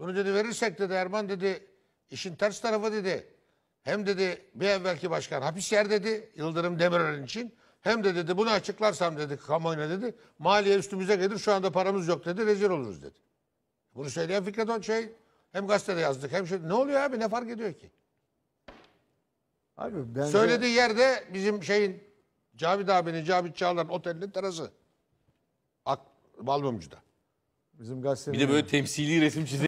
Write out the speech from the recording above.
Bunu dedi verirsek dedi Erman dedi işin ters tarafı dedi. Hem dedi bir evvelki başkan hapis yer dedi Yıldırım Demirören için. Hem de dedi bunu açıklarsam dedi kamuoyuna dedi maliye üstümüze gelir şu anda paramız yok dedi rezil oluruz dedi. Bunu söyleyen Fikret On şey hem gazetede yazdık hem şey ne oluyor abi ne fark ediyor ki? Abi bence... Söylediği yerde bizim şeyin Cavit abinin Cavit Çağlar'ın otelinin terası. Ak Balmumcu'da. Bizim gazetede. Bir de böyle temsili resim çizdi.